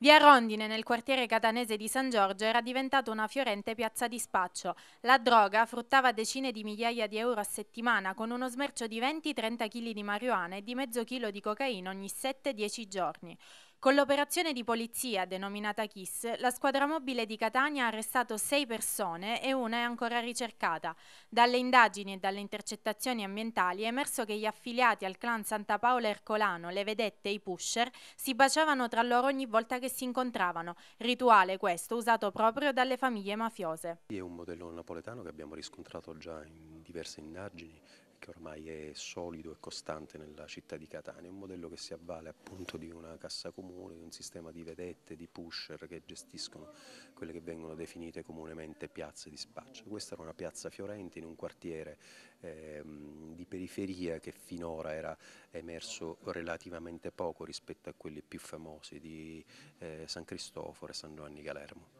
Via Rondine nel quartiere catanese di San Giorgio era diventata una fiorente piazza di spaccio. La droga fruttava decine di migliaia di euro a settimana con uno smercio di 20-30 kg di marijuana e di mezzo chilo di cocaina ogni 7-10 giorni. Con l'operazione di polizia denominata KISS, la squadra mobile di Catania ha arrestato sei persone e una è ancora ricercata. Dalle indagini e dalle intercettazioni ambientali è emerso che gli affiliati al clan Santa Paola Ercolano, le vedette e i pusher, si baciavano tra loro ogni volta che si incontravano, rituale questo usato proprio dalle famiglie mafiose. È un modello napoletano che abbiamo riscontrato già in diverse indagini che ormai è solido e costante nella città di Catania, un modello che si avvale appunto di una cassa comune, di un sistema di vedette, di pusher che gestiscono quelle che vengono definite comunemente piazze di spaccio. Questa era una piazza fiorente in un quartiere eh, di periferia che finora era emerso relativamente poco rispetto a quelli più famosi di eh, San Cristoforo e San Giovanni Galermo.